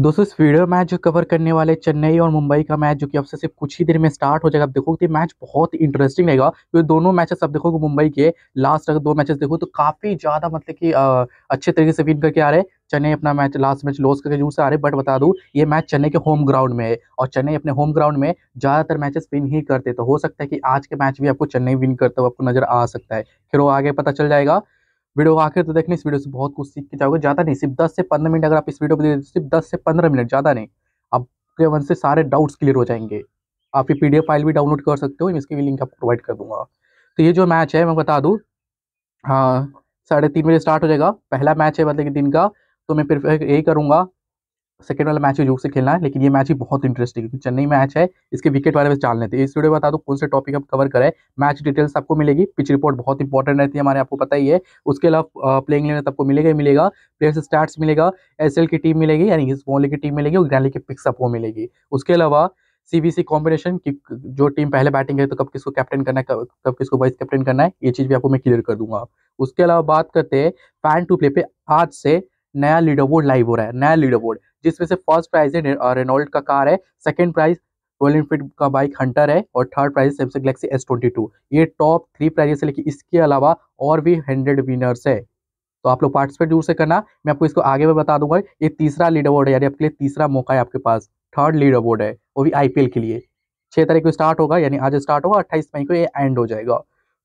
दोस्तों इस video match जो कवर करने वाले चेन्नई और मुंबई का मैच जो कि अब से सिर्फ कुछ ही देर में स्टार्ट हो जाएगा आप कि मैच बहुत ही इंटरेस्टिंग रहेगा क्योंकि दोनों मैचेस आप देखोगे मुंबई के लास्ट अगर दो मैचेस देखो तो काफ़ी ज़्यादा मतलब कि अच्छे तरीके से विन करके आ रहे हैं चेन्नई अपना मैच लास्ट मैच लॉस करके जूस आ रहे बट बता दू ये मैच चेन्नई के होम ग्राउंड में है और चेन्नई अपने होम ग्राउंड में ज़्यादातर मैचेस विन ही करते तो हो सकता है कि आज के मैच भी आपको चेन्नई विन करते हुए आपको नजर आ सकता है फिर वो आगे पता चल जाएगा वीडियो को आखिर तो देखने इस वीडियो से बहुत कुछ सीख के जाओगे ज़्यादा नहीं सिर्फ दस से पंद्रह मिनट अगर आप इस वीडियो को देखते सिर्फ दस से पंद्रह मिनट ज़्यादा नहीं आपके मन से सारे डाउट्स क्लियर हो जाएंगे आप ये पी फाइल भी डाउनलोड कर सकते हो इसकी भी लिंक आपको प्रोवाइड कर दूंगा तो ये जो मैच है मैं बता दूँ हाँ साढ़े तीन बजे स्टार्ट हो जाएगा पहला मैच है मतलब कि दिन का तो मैं फिर यही करूँगा सेकेंड वाला मैच है जोर से खेलना है लेकिन ये मैच ही बहुत इंटरेस्टिंग है चेन्नई मैच है इसके विकेट बारे में चालने थे इस वीडियो में बता दो कौन से टॉपिक आप कवर करें मैच डिटेल्स आपको मिलेगी पिच रिपोर्ट बहुत इंपॉर्टेंट रहती है हमारे आपको पता ही है उसके अलावा प्लेइंग लेने आपको मिलेगा ही मिलेगा प्लेयर्स स्टार्ट मिलेगा एस की टीम मिलेगी यानी स्मॉल की टीम मिलेगी और ग्रैली की पिक्सअप वो मिलेगी उसके अलावा सीबीसी कॉम्बिनेशन की जो टीम पहले बैटिंग है तो कब किसको कैप्टन करना है कब, कब किसको वाइस कैप्टन करना है ये चीज़ भी आपको मैं क्लियर कर दूंगा उसके अलावा बात करते हैं फैन टू प्ले पे आज से नया लीडर बोर्ड लाइव हो रहा है नया लीडर बोर्ड जिसमें से फर्स्ट प्राइज है रेनोल्ड का कार है सेकेंड प्राइज रॉयल इनफील्ड का बाइक हंटर है और third prize Samsung Galaxy S twenty two ये टॉप थ्री प्राइजेस है लेकिन इसके अलावा और भी हंड्रेड विनर्स है तो आप लोग पार्टिसिपेट जरूर से करना मैं आपको इसको आगे भी बता दूंगा ये तीसरा लीड अवार्ड है यानी आपके लिए तीसरा मौका है आपके पास थर्ड लीड अवार्ड है वो भी आईपीएल के लिए छः तारीख को स्टार्ट होगा यानी आज स्टार्ट होगा अट्ठाईस मई को ये एंड हो जाएगा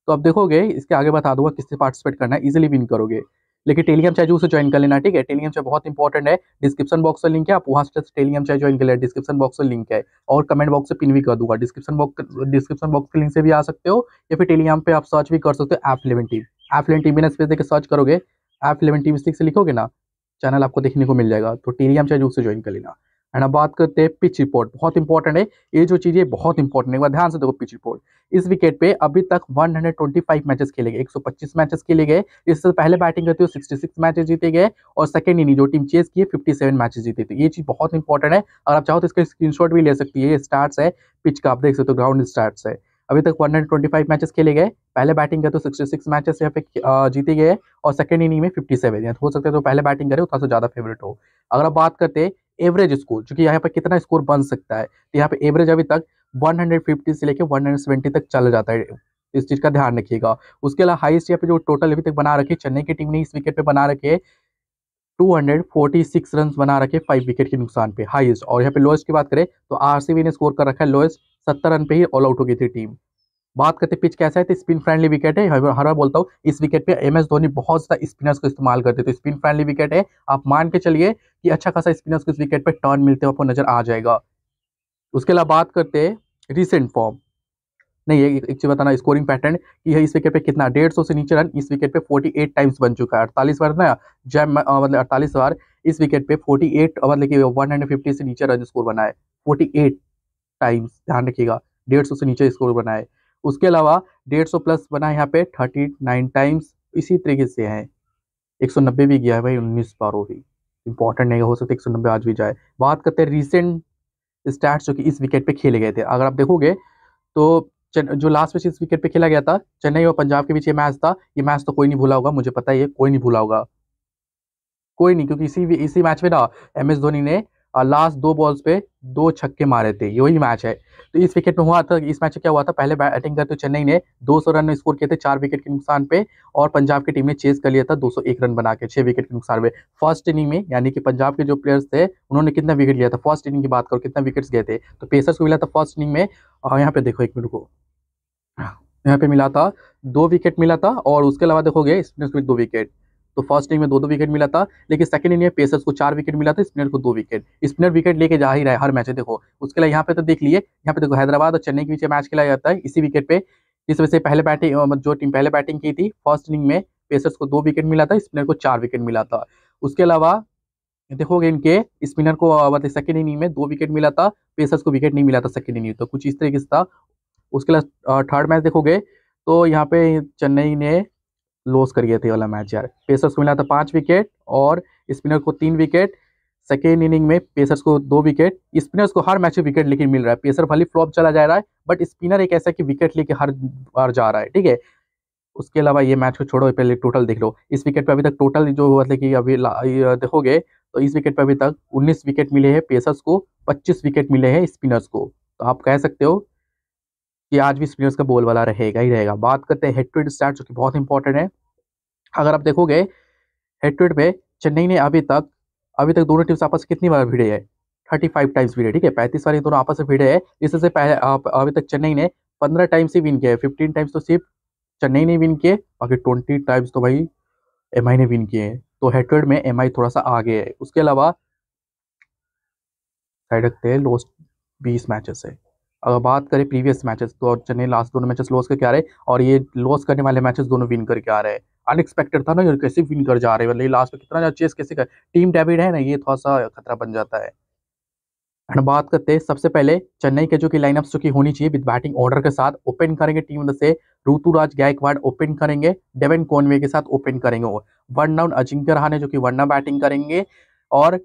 तो आप देखोगे इसके आगे बता दूंगा किससे पार्टिसिपेट करना है इजिली विन करोगे लेकिन टेलीग्राम चाहे उसे ज्वाइन कर लेना ठीक है टेलीग्राम चाहे बहुत इंपॉर्टेंट है डिस्क्रिप्शन बॉक्स से लिंक है आप वहाँ से टेलीग्राम चाहे ज्वाइन कर लेना डिस्क्रिप्शन बॉक्स से लिंक है और कमेंट बॉक्स से पिन भी कर दूंगा डिस्क्रिप्शन बॉक्स डिस्क्रिप्शन बॉक्स के लिंक से भी आ सकते हो या फिर टेलीग्राम पे आप सर्च भी कर सकते हो app eleven team app eleven team बिना स्पेस देकर सर्च करोगे ऐप इलेवन टीम से लिखोगे ना चैनल आपको देखने को मिल जाएगा तो टेलीग्राम जूस उसे ज्वाइन कर लेना एंड अब बात करते हैं पिच रिपोर्ट बहुत इंपॉर्टेंट है ये जो चीज़ है बहुत इंपॉर्टेंट है ध्यान से देखो पिच रिपोर्ट इस विकेट पे अभी तक 125 मैचेस खेले गए 125 मैचेस खेले गए इससे पहले बैटिंग करते हुए 66 मैचेस जीते गए और सेकंड इनिंग जो टीम चेस की है सेवन मैचेस जीते थे ये चीज़ बहुत इंपॉर्टेंट है अगर आप चाहो तो इसका स्क्रीन भी ले सकती है स्टार्ट है पिच का आप देख सकते हो ग्राउंड स्टार्ट है अभी तक 125 मैचेस खेले गए पहले बैटिंग करते तो 66 मैचेस यहाँ पे जीते गए और सेकंड इनिंग में 57 सेवन हो सकता है तो पहले बैटिंग करे उतना से तो ज़्यादा फेवरेट हो अगर आप बात करते एवरेज स्कोर चूंकि यहाँ पर कितना स्कोर बन सकता है तो यहाँ पे एवरेज अभी तक 150 से लेकर 170 तक चला जाता है इस चीज़ का ध्यान रखिएगा उसके अलावा हाईएस्ट यहाँ पे जो टोटल अभी तक बना रखी चेन्नई की टीम ने इस विकेट पे बना रखे 246 रन बना रखे फाइव विकेट के नुकसान पे हाईएस्ट और यहाँ पे लोएस्ट की बात करें तो आरसीबी ने स्कोर कर रखा है लोएस्ट सत्तर रन पे ही ऑल आउट हो गई थी टीम बात करते पिच कैसा है तो स्पिन फ्रेंडली विकेट है हर बार बोलता हूँ इस विकेट पे एम एस धोनी बहुत ज़्यादा स्पिनर्स को इस्तेमाल करते हैं तो स्पिन फ्रेंडली विकेट है आप मान के चलिए कि अच्छा खासा स्पिनर्स को इस विकेट पे टर्न मिलते हुए आपको नजर आ जाएगा उसके अलावा बात करते हैं रिसेंट फॉर्म नहीं एक, एक चीज़ बताना स्कोरिंग पैटर्न कि इस विकेट पे कितना डेढ़ सौ से नीचे रन इस विकेट पे एट टाइम्स बन चुका है अड़तालीस बार ना जैम मतलब अड़तालीस बार इस विकेट पे फोर्टी मतलब कि 150 से नीचे रन स्कोर बनाए एट टाइम्स ध्यान रखिएगा डेढ़ सौ से नीचे स्कोर बनाए उसके अलावा डेढ़ सौ प्लस बना यहाँ पे थर्टी नाइन टाइम्स इसी तरीके से है एक सौ नब्बे भी गया है भाई उन्नीस बार भी इंपॉर्टेंट नहीं हो सकता एक सौ नब्बे आज भी जाए बात करते हैं रिसेंट स्टार्ट जो कि इस विकेट पे खेले गए थे अगर आप देखोगे तो जो लास्ट मैच इस विकेट पे खेला गया था चेन्नई और पंजाब के बीच ये मैच था ये मैच तो कोई नहीं भूला होगा मुझे पता ही है कोई नहीं भूला होगा कोई नहीं क्योंकि इसी इसी मैच में ना एम एस धोनी ने और लास्ट दो बॉल्स पे दो छक्के मारे थे यही मैच है तो इस विकेट में हुआ था इस मैच में क्या हुआ था पहले बैटिंग करते चेन्नई ने 200 रन स्कोर किए थे चार विकेट के नुकसान पे और पंजाब की टीम ने चेस कर लिया था 201 रन बना के छह विकेट के नुकसान पे फर्स्ट इनिंग में यानी कि पंजाब के जो प्लेयर्स थे उन्होंने कितना विकेट लिया था फर्स्ट इनिंग की बात करो कितना विकेट गए थे तो पेसर्स को मिला था फर्स्ट इनिंग में और यहाँ पे देखो एक मिनट को यहाँ पे मिला था दो विकेट मिला था और उसके अलावा देखोगे स्पिनर्स को भी दो विकेट तो फर्स्ट इनिंग में दो दो विकेट मिला था लेकिन सेकंड इनिंग में पेसर्स को चार विकेट मिला था स्पिनर को दो विकेट स्पिनर विकेट लेके जा ही रहा है हर मैच देखो उसके लिए यहाँ पे तो देख लिए यहाँ पे देखो हैदराबाद और चेन्नई के बीच मैच खेला जाता है इसी विकेट पे जिस वजह से पहले बैटिंग मतलब जो टीम पहले बैटिंग की थी फर्स्ट इनिंग में पेसर्स को दो विकेट मिला था स्पिनर को चार विकेट मिला था उसके अलावा देखोगे इनके स्पिनर को मतलब इनिंग में दो विकेट मिला था पेसर्स को विकेट नहीं मिला था सेकंड इनिंग तो कुछ इस तरीके से था उसके अलावा थर्ड मैच देखोगे तो यहाँ पे चेन्नई ने लॉस कर गए थे वाला मैच यार पेसर्स को मिला था पाँच विकेट और स्पिनर को तीन विकेट सेकेंड इनिंग में पेसर्स को दो विकेट स्पिनर्स को हर मैच में विकेट लेकिन मिल रहा है पेसर भले फ्लॉप चला जा रहा है बट स्पिनर एक ऐसा कि विकेट लेके हर बार जा रहा है ठीक है उसके अलावा ये मैच को छोड़ो पहले टोटल देख लो इस विकेट पर अभी तक टोटल जो मतलब कि अभी देखोगे तो इस विकेट पर अभी तक 19 विकेट मिले हैं पेसर्स को 25 विकेट मिले हैं स्पिनर्स को तो आप कह सकते हो कि आज भी स्पिनर्स का बोल वाला रहेगा ही रहेगा बात करते हैं हेड टू हेड स्टार्ट जो कि बहुत इंपॉर्टेंट है अगर आप देखोगे हेड टू हेड में चेन्नई ने अभी तक अभी तक दोनों टीम्स आपस में कितनी बार भिड़े है थर्टी फाइव टाइम्स भिड़े ठीक है पैंतीस वाली दोनों आपस में भिड़े है इससे पहले अभी तक चेन्नई ने पंद्रह टाइम्स ही विन किया है फिफ्टीन टाइम्स तो सिर्फ चेन्नई ने विन किए बाकी ट्वेंटी टाइम्स तो भाई एम ने विन किए हैं तो हेड टू हेड में एम थोड़ा सा आगे है उसके अलावा साइड रखते हैं लोस्ट बीस मैचेस है अगर बात करें प्रीवियस मैचेस तो चेन्नई लास्ट दोनों मैचेस लॉस करके आ रहे और ये लॉस करने वाले मैचेस दोनों विन करके आ रहे हैं अनएक्सपेक्टेड था ना ये कैसे विन कर जा रहे हैं लास्ट में कितना ज़्यादा चेस कैसे कर टीम डेबिड है ना ये थोड़ा सा खतरा बन जाता है एंड बात करते हैं सबसे पहले चेन्नई के जो कि लाइनअप्स जो की होनी चाहिए विद बैटिंग ऑर्डर के साथ ओपन करेंगे टीम से ऋतुराज गायकवाड़ ओपन करेंगे डेवन कॉनवे के साथ ओपन करेंगे वन डाउन अजिंक्य रहाने जो कि वन डाउन बैटिंग करेंगे और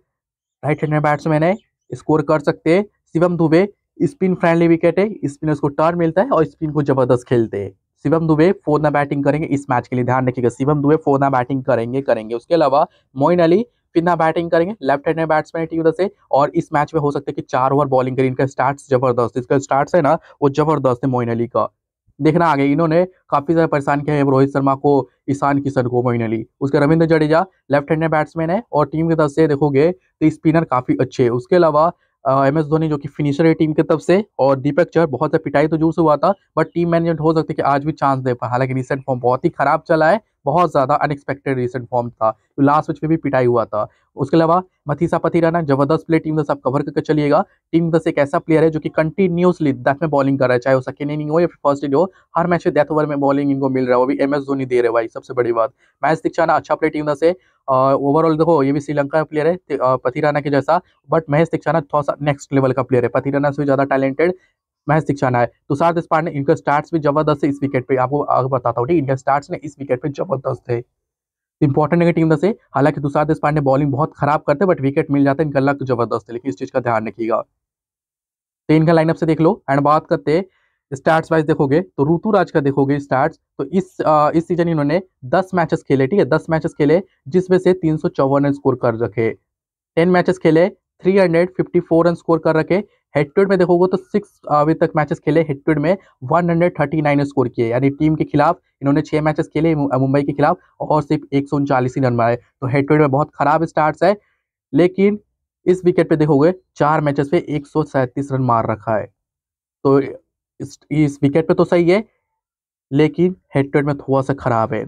राइट हैंड बैट्समैन है स्कोर कर सकते हैं Shivam Dube spin friendly wicket है स्पिनर्स को टर्न मिलता है और स्पिन को जबरदस्त खेलते हैं शिवम दुबे फोर ना बैटिंग करेंगे इस मैच के लिए ध्यान रखिएगा शिवम दुबे फोर ना बैटिंग करेंगे करेंगे उसके अलावा मोइन अली फिर ना बैटिंग करेंगे लेफ्ट हैंड में बैट्समैन की वजह से और इस मैच में हो सकता है कि चार ओवर बॉलिंग करें इनका स्टार्ट जबरदस्त इसका स्टार्ट है ना वो जबरदस्त है मोइन अली का देखना आगे इन्होंने काफ़ी ज़्यादा परेशान किया है रोहित शर्मा को ईशान किशन को मोइन अली उसके रविंद्र जडेजा लेफ्ट हैंड में बैट्समैन है और टीम की तरफ से देखोगे तो स्पिनर काफ़ी अच्छे है उसके अलावा एम एस धोनी जो कि फिनिशर है टीम की तरफ से और दीपक चहर बहुत सा पिटाई तो जूस से हुआ था बट टीम मैनेजमेंट हो सकती है कि आज भी चांस दे पाए हालांकि रिसेंट फॉर्म बहुत ही खराब चला है बहुत ज़्यादा अनएक्सपेक्टेड रिसेंट फॉर्म था लास्ट मैच में भी पिटाई हुआ था उसके अलावा मथीसा राना जबरदस्त प्ले टीम दस आप कवर करके चलिएगा टीम दस एक ऐसा प्लेयर है जो कि कंटिन्यूसली डेथ में बॉलिंग कर रहा है चाहे वो सेकेंड इनिंग हो या फिर फर्स्ट इनिंग हो हर मैच में डेथ ओवर में बॉलिंग इनको मिल रहा है वो भी एम एस धोनी दे रहे भाई सबसे बड़ी बात मैच दीक्षाना अच्छा प्ले टीम दस है ओवरऑल देखो ये भी श्रीलंका का प्लेयर है पथीराना के जैसा बट महेश दीक्षाना थोड़ा सा नेक्स्ट लेवल का प्लेयर है पथीराना से ज़्यादा टैलेंटेड महज शिक्षा ना है तुषार तो देशपांडे ने इनका स्टार्ट भी जबरदस्त है इस विकेट पे आपको आगे बताता हूँ ठीक है इनका स्टार्ट ने इस विकेट पे जबरदस्त है इंपॉर्टेंट है टीम से हालांकि तुषार देशपांडे बॉलिंग बहुत खराब करते बट विकेट मिल जाते है इनका लक तो जबरदस्त है लेकिन इस चीज का ध्यान रखिएगा तो इनका लाइनअप से देख लो एंड बात करते स्टार्ट्स वाइज देखोगे तो ऋतु राज का देखोगे स्टार्ट्स तो इस आ, इस सीजन इन्होंने 10 मैचेस खेले ठीक है 10 मैचेस खेले जिसमें से तीन रन स्कोर कर रखे 10 मैचेस खेले 354 रन स्कोर कर रखे हेड टू हेड में देखोगे तो सिक्स अभी तक मैचेस खेले हेड टू हेड में 139 स्कोर किए यानी टीम के खिलाफ इन्होंने छह मैचेस खेले मुंबई के खिलाफ और सिर्फ एक ही रन मारे तो हेड टू हेड में बहुत खराब स्टार्ट है लेकिन इस विकेट पे देखोगे चार मैचेस पे एक रन मार रखा है तो इस, इस विकेट पे तो सही है लेकिन हेड टू हेड में थोड़ा सा खराब है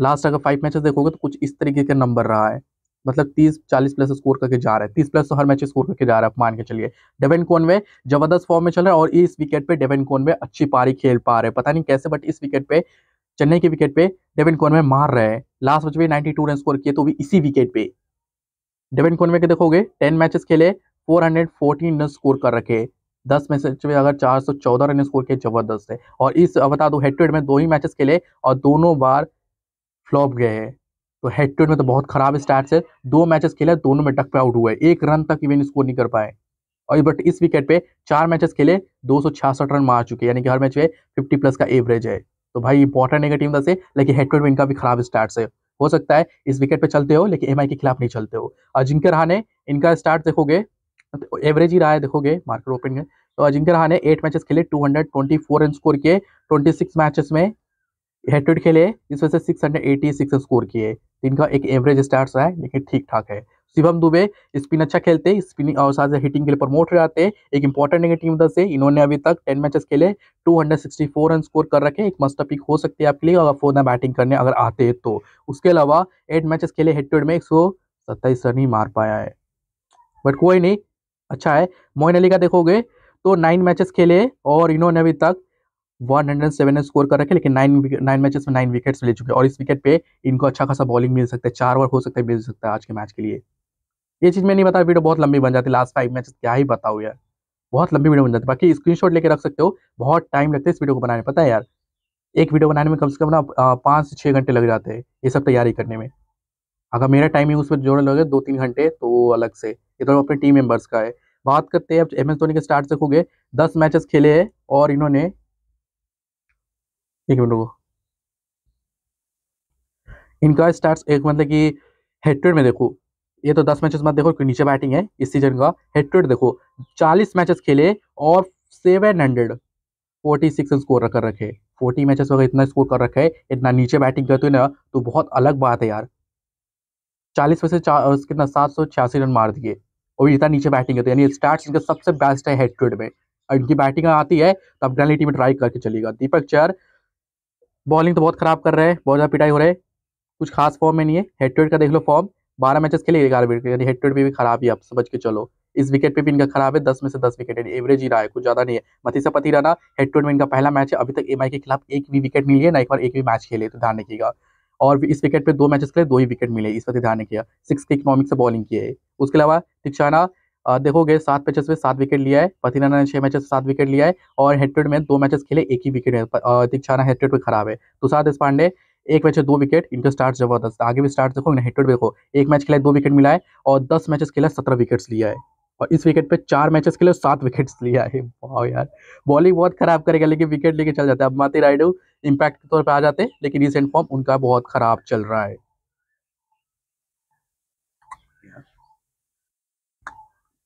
लास्ट अगर फाइव मैचेस देखोगे तो कुछ इस तरीके का नंबर रहा है मतलब 30-40 प्लस स्कोर करके जा रहा है 30 प्लस तो हर मैच स्कोर करके जा रहा है मान के चलिए डेवन कॉनवे जबरदस्त फॉर्म में चल रहा है और इस विकेट पे डेवन कॉनवे अच्छी पारी खेल पा रहे पता नहीं कैसे बट इस विकेट पे चेन्नई के विकेट पे डेविन कॉनवे मार रहे हैं लास्ट मैच में टू रन स्कोर किए तो भी इसी विकेट पे डेविन कॉनवे के देखोगे टेन मैचेस खेले फोर्टीन रन स्कोर कर रखे दस मैच में अगर चार सौ चौदह रन स्कोर किए जबरदस्त है और इस बता दो हेड टू हेड में दो ही मैचेस खेले और दोनों बार फ्लॉप गए हैं तो हेड टू हेड में तो बहुत खराब स्टार्ट है दो मैचेस खेले दोनों में डक पे आउट हुए एक रन तक इवन स्कोर नहीं कर पाए और बट इस विकेट पे चार मैचेस खेले दो रन मार चुके यानी कि हर मैच में फिफ्टी प्लस का एवरेज है तो भाई इंपॉर्टेंट नेगेटिव से लेकिन हेड टू हेड में इनका भी खराब स्टार्ट है हो सकता है इस विकेट पे चलते हो लेकिन एम के खिलाफ नहीं चलते हो अजिंक्य ने इनका स्टार्ट देखोगे तो एवरेज ही रहा है देखोगे मार्केट ओपन में तो अजिंक्य ने एट मैचेस खेले 224 रन स्कोर किए 26 मैचेस में हेड टू हेड खेले इस वजह से six hundred eighty six score किए इनका एक एवरेज स्टार्ट रहा है लेकिन ठीक ठाक है शिवम दुबे स्पिन अच्छा खेलते स्पिनिंग और साथ हिटिंग के लिए प्रमोट हो जाते एक इंपॉर्टेंट है टीम उधर से इन्होंने अभी तक टेन मैचेस खेले 264 रन स्कोर कर रखे एक मस्ट पिक हो सकती है आपके लिए अगर फोर बैटिंग करने अगर आते हैं तो उसके अलावा एट मैचेस खेले हेड टू हेड में एक रन ही मार पाया है बट कोई नहीं अच्छा है मोइन अली का देखोगे तो नाइन मैचेस खेले और इन्होंने अभी तक 107 ने स्कोर कर रखे लेकिन नाइन नाइन मैचेस में नाइन विकेट्स ले चुके हैं और इस विकेट पे इनको अच्छा खासा बॉलिंग मिल सकता है चार ओवर हो सकता है मिल सकता है आज के मैच के लिए ये चीज़ मैं नहीं बता वीडियो बहुत लंबी बन जाती लास्ट फाइव मैच क्या ही बताऊँ यार बहुत लंबी वीडियो बन जाती बाकी स्क्रीन लेके रख सकते हो बहुत टाइम लगता है इस वीडियो को बनाने पता है यार एक वीडियो बनाने में कम से कम ना पाँच से छः घंटे लग जाते हैं ये सब तैयारी करने में अगर मेरा टाइमिंग उस पर जोड़ने लगे दो तीन घंटे तो वो अलग से ये तो अपने टीम मेंबर्स का है बात करते हैं अब एम एस धोनी के स्टार्ट से खोगे दस मैचेस खेले हैं और इन्होंने एक मिनट को इनका स्टार्ट एक मतलब कि हेड में देखो ये तो दस मैचेस मत देखो क्योंकि नीचे बैटिंग है इस सीजन का हेड देखो चालीस मैचेस खेले और seven hundred forty six score कर रखे फोर्टी मैचेस अगर इतना स्कोर कर रखा है इतना नीचे बैटिंग करते हो ना तो बहुत अलग बात है यार चालीस में से कितना सात सौ छियासी रन मार दिए और इतना नीचे बैटिंग करते यानी स्टार्ट इनका सबसे बेस्ट है हेड में और इनकी बैटिंग आती है तो आप डेली टीम ट्राई करके चलेगा दीपक चर बॉलिंग तो बहुत खराब कर रहे हैं बहुत ज़्यादा पिटाई हो रहा है कुछ खास फॉर्म में नहीं है हेड टू हेड का देख लो फॉर्म बारह मैचेस खेले ग्यारह विकेट यानी हेड टू हेड पे भी खराब ही आप समझ के चलो इस विकेट पे भी इनका खराब है दस में से दस विकेट है एवरेज ही रहा है कुछ ज्यादा नहीं है मतीसा पति राना हेड टू हेड में इनका पहला मैच है अभी तक एम के खिलाफ एक भी विकेट मिली है ना एक बार एक भी मैच खेले तो ध्यान रखिएगा और इस विकेट पे दो मैचेस के लिए दो ही विकेट मिले इस पर ध्यान रखिएगा सिक्स के इकोनॉमिक से बॉलिंग की है उसके अलावा तिक्षाना देखोगे सात मैचेस में सात विकेट लिया है पथिना ने छह मैचेस में सात विकेट लिया है और हेट्रेड में दो मैचेस खेले एक ही विकेट है दीक्षाना हेट्रेड में खराब है तुषार तो देश पांडे एक मैच दो विकेट इनके स्टार्ट जबरदस्त आगे भी स्टार्ट देखो हेट्रेड देखो एक मैच खेला दो विकेट मिला है और दस मैचेस खेला सत्रह विकेट्स लिया है और इस विकेट पे चार मैचेस के लिए सात विकेट्स लिया है वाह यार बॉलिंग बहुत खराब करेगा लेकिन विकेट लेके चल जाता है अब माती राइडू इम्पैक्ट के तौर पर आ जाते हैं लेकिन रिसेंट फॉर्म उनका बहुत खराब चल रहा है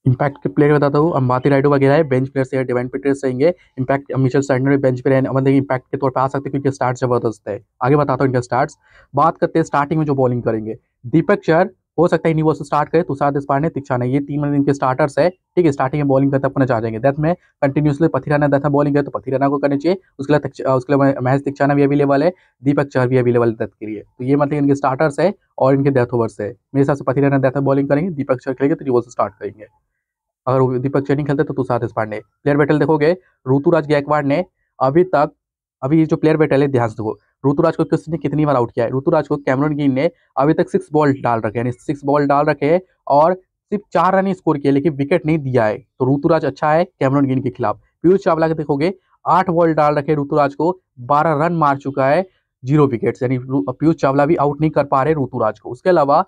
इंपैक्ट के प्लेयर बताता हूँ अंबाती राइडो वगैरह है बेंच प्लेयर से डिवाइन प्लेयर्स रहेंगे इंपैक्ट मिशल सैंडर बेंच पे रहेंगे मतलब इंपैक्ट के तौर पर आ सकते हैं क्योंकि स्टार्ट जबरदस्त है आगे बताता हूँ इनका स्टार्ट बात करते हैं स्टार्टिंग में जो बॉलिंग करेंगे दीपक चर हो सकता है इन्हीं से स्टार्ट करें तुषार देशपांडे ने तीक्षा ने ये तीन इनके स्टार्टर्स है ठीक है स्टार्टिंग में बॉलिंग करते अपने जा जाएंगे डेथ में कंटिन्यूसली पथिराना डेथ में बॉलिंग है तो पथिराना को करनी चाहिए उसके लिए उसके लिए महेश तीक्षाना भी अवेलेबल है दीपक चहर भी अवेलेबल है डेथ के लिए तो ये मतलब इनके स्टार्टर्स है और इनके डेथ ओवर्स है मेरे हिसाब से पथिराना डेथ बॉलिंग करेंगे दीपक चहर खेलेंगे तो वो स्टार्ट करेंगे अगर दीपक चैनी खेलते तो तुषार देशपांडे प्लेयर बैटल देखोगे ऋतुराज गायकवाड़ ने अभी तक अभी जो प्लेयर बैटल है ध्यान से देखो ऋतुराज को किसने कितनी बार आउट किया है ऋतुराज को कैमरन गिन ने अभी तक सिक्स बॉल डाल रखे यानी सिक्स बॉल डाल रखे है और सिर्फ चार रन ही स्कोर किए लेकिन विकेट नहीं दिया है तो ऋतुराज अच्छा है कैमरन गिन के खिलाफ पीयूष चावला के देखोगे आठ बॉल डाल रखे ऋतुराज को बारह रन मार चुका है जीरो विकेट यानी पीयूष चावला भी आउट नहीं कर पा रहे ऋतुराज को उसके अलावा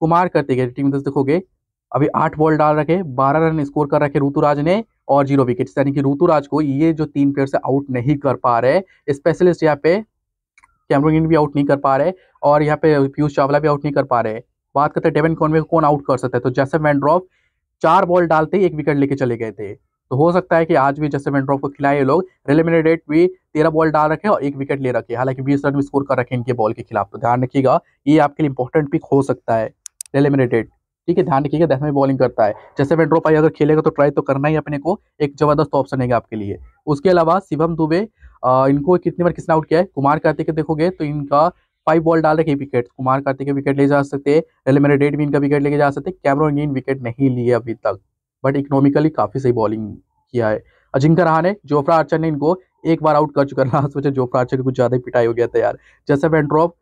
कुमार करते गए टीम देखोगे अभी आठ बॉल डाल रखे बारह रन स्कोर कर रखे ऋतुराज ने और जीरो विकेट यानी कि ऋतुराज को ये जो तीन प्लेयर से आउट नहीं कर पा रहे स्पेशलिस्ट यहाँ पे कैमरोन भी आउट नहीं कर पा रहे और यहाँ पे पीयूष चावला भी आउट नहीं कर पा रहे बात करते हैं डेवन कॉनवे को कौन आउट कर सकता है तो जैसे वैंड्रॉप चार बॉल डालते ही एक विकेट लेके चले गए थे तो हो सकता है कि आज भी जैसे वैंड्रॉप को खिलाए लोग रेलिमिनेटेड भी तेरह बॉल डाल रखे और एक विकेट ले रखे हालांकि बीस रन भी स्कोर कर रखे इनके बॉल के खिलाफ तो ध्यान रखिएगा ये आपके लिए इंपॉर्टेंट पिक हो सकता है रेलिमिनेटेड ठीक है ध्यान रखिएगा दस में बॉलिंग करता है जैसे वेंड्रो पाई अगर खेलेगा तो ट्राई तो करना ही अपने को एक जबरदस्त ऑप्शन है आपके लिए उसके अलावा शिवम दुबे आ, इनको कितने बार किसने आउट किया है कुमार कार्तिक देखोगे तो इनका फाइव बॉल डाल रखे विकेट कुमार कार्तिक के विकेट ले जा सकते हैं मेरे डेड भी इनका विकेट लेके जा सकते कैमरो इन विकेट नहीं लिए अभी तक बट इकोनॉमिकली काफ़ी सही बॉलिंग किया है अजिंक्य रहाने जोफ्रा आर्चर ने इनको एक बार आउट कर चुका है लास्ट में जोफ्रा आर्चर कुछ ज़्यादा पिटाई हो गया था यार जैसे वेंड्रॉप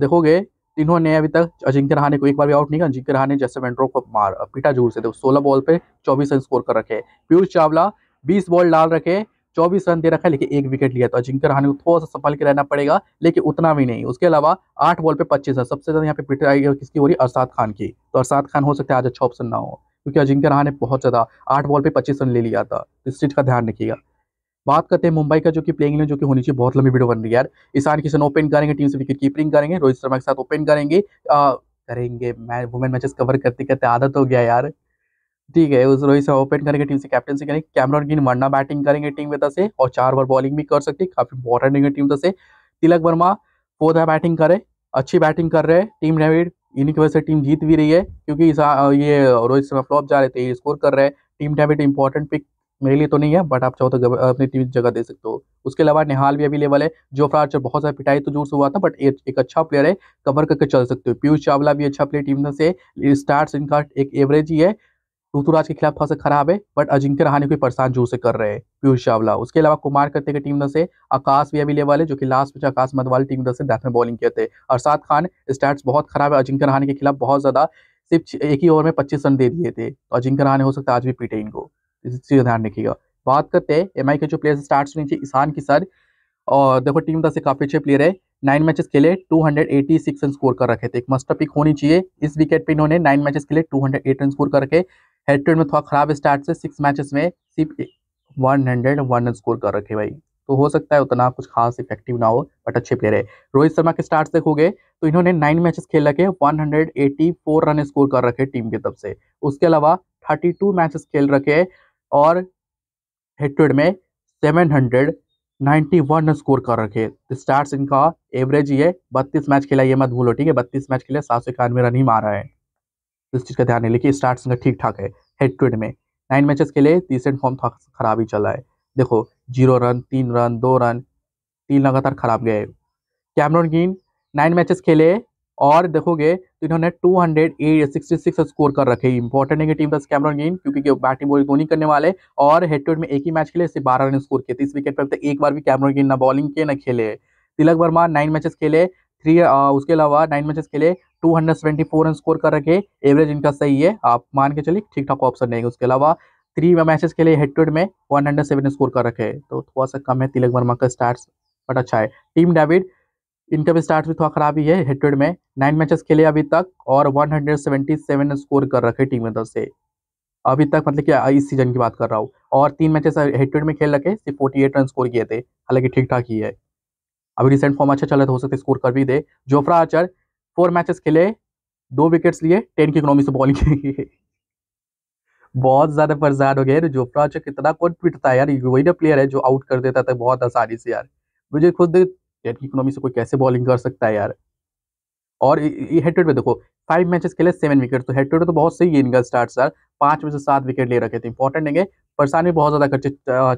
देखोगे तीनों ने अभी तक अजिंक्य रहाने को एक बार भी आउट नहीं किया अजिंक्य रहाने जैसे वेंड्रो को मार पीटा जूर से थे सोलह बॉल पे चौबीस रन स्कोर कर रखे पीयूष चावला बीस बॉल डाल रखे चौबीस रन दे रखा है लेकिन एक विकेट लिया तो अजिंक्य रहाने को थोड़ा सा संभाल के रहना पड़ेगा लेकिन उतना भी नहीं उसके अलावा आठ बॉल पे पच्चीस रन सबसे ज्यादा यहाँ पे पिटाई किसकी हो रही है अरसाद खान की तो अरसाद खान हो सकता है आज अच्छा ऑप्शन ना हो क्योंकि अजिंक्य रहाने बहुत ज्यादा आठ बॉल पे पच्चीस रन ले लिया था इस चीज का ध्यान रखिएगा बात करते हैं मुंबई का जो कि प्लेइंग जो कि होनी चाहिए बहुत लंबी वीडियो बन रही है यार ईशान किशन ओपन करेंगे टीम से विकेट कीपिंग करेंगे रोहित शर्मा के साथ ओपन करेंगे आ, करेंगे मैं वुमेन मैचेस कवर करते करते आदत हो गया यार ठीक है उस रोहित शर्मा ओपन करेंगे टीम से कैप्टन से करेंगे कैमरन गिन वरना बैटिंग करेंगे टीम में से और चार बार बॉलिंग भी कर सकती है काफी इंपॉर्टेंट है टीम से तिलक वर्मा पौधा बैटिंग करे अच्छी बैटिंग कर रहे हैं टीम द्रविड़ इन्हीं की वजह से टीम जीत भी रही है क्योंकि ये रोहित शर्मा फ्लॉप जा रहे थे स्कोर कर रहे हैं टीम डेविड इंपॉर्टेंट पिक मेरे लिए तो नहीं है बट आप चाहो तो अपनी टीम जगह दे सकते हो उसके अलावा निहाल भी अवेलेबल है जो आर्चर बहुत सारा पिटाई तो जोर से हुआ था बट एक अच्छा प्लेयर है कवर करके चल सकते हो पीयूष चावला भी अच्छा प्लेयर टीम से स्टार्स इनका एक एवरेज ही है ऋतुराज के खिलाफ थोड़ा सा खराब है बट अजिंक्य रहाने कोई परेशान जोर से कर रहे हैं पीयूष चावला उसके अलावा कुमार करते के टीम से आकाश भी अवेलेबल है जो कि लास्ट में आकाश मधवाल टीम से डेथ में बॉलिंग किए थे अरसाद खान स्टार्ट बहुत खराब है अजिंक्य रहाने के खिलाफ बहुत ज़्यादा सिर्फ एक ही ओवर में पच्चीस रन दे दिए थे तो अजिंक्य रहाने हो सकता है आज भी पीटे इनको इसी का ध्यान रखिएगा बात करते हैं एमआई के जो प्लेयर स्टार्ट थी ईशान की सर और देखो टीम दस से काफ़ी अच्छे प्लेयर है नाइन मैचेस खेले 286 रन स्कोर कर रखे थे एक मस्ट पिक होनी चाहिए इस विकेट पे इन्होंने नाइन मैचेस खेले 208 रन स्कोर कर रखे हेड में थोड़ा खराब स्टार्ट से सिक्स मैचेस में सिर्फ one hundred one run score कर रखे भाई तो हो सकता है उतना कुछ खास इफेक्टिव ना हो बट अच्छे प्लेयर है रोहित शर्मा के स्टार्ट देखोगे तो इन्होंने नाइन मैचेस खेल रखे 184 रन स्कोर कर रखे टीम की तरफ से उसके अलावा 32 मैचेस खेल रखे और हेट्रेड में 791 स्कोर कर रखे स्टार्स इनका एवरेज ये बत्तीस मैच खेला ये मत भूलो ठीक है बत्तीस मैच खेले सात सौ इक्यानवे रन ही मारा है इस चीज़ का ध्यान नहीं लेकिन स्टार्स इनका ठीक ठाक है हेट्रेड में नाइन मैचेस खेले रिसेंट फॉर्म थोड़ा खराब ही चला है देखो जीरो रन तीन रन दो रन तीन लगातार खराब गए कैमरोन गिन नाइन मैचेस खेले और देखोगे तो इन्होंने two hundred eight sixty six score कर रखे इंपॉर्टेंट है कि टीम दस कैमरन गेन क्योंकि बैटिंग बॉलिंग दोनों करने वाले और हेड टू हेड में एक ही मैच खेले इससे बारह रन स्कोर किए तीस विकेट पर एक बार भी कैमरन गेन ना बॉलिंग के ना खेले तिलक वर्मा नाइन मैचेस खेले थ्री उसके अलावा नाइन मैचेस खेले two hundred seventy four run score कर रखे एवरेज इनका सही है आप मान के चलिए ठीक ठाक ऑप्शन रहेगा उसके अलावा थ्री मैचेस खेले हेड टू हेड में वन हंड्रेड सेवन स्कोर कर रखे तो थोड़ा सा कम है तिलक वर्मा का स्टार्ट बट अच्छा है टीम डेविड इनका भी स्टार्ट भी थोड़ा खराब ही है हेटेड में नाइन मैचेस खेले अभी तक और 177 स्कोर कर रखे टीम में इधर से अभी तक मतलब कि इस सीजन की बात कर रहा हूँ और तीन मैचेस हेटेड में खेल रखे सिर्फ फोर्टी रन स्कोर किए थे हालांकि ठीक ठाक ही है अभी रिसेंट फॉर्म अच्छा चला तो हो सकते स्कोर कर भी दे जोफ्रा आचर फोर मैचेस खेले दो विकेट्स लिए टेन की इकोनॉमी से बॉलिंग बहुत ज़्यादा परेशान हो गए जोफ्रा आचर कितना कौन पिटता है यार वही ना प्लेयर है जो आउट कर देता था तो बहुत आसानी से यार मुझे खुद यार इकोनॉमी से कोई कैसे बॉलिंग कर सकता है यार और ये हेड पे देखो फाइव मैचेस खेले सेवन विकेट तो हेड तो बहुत सही है इनका स्टार्ट सर पांच में से सात विकेट ले रखे थे इंपॉर्टेंट है परेशान भी बहुत ज़्यादा खर्चे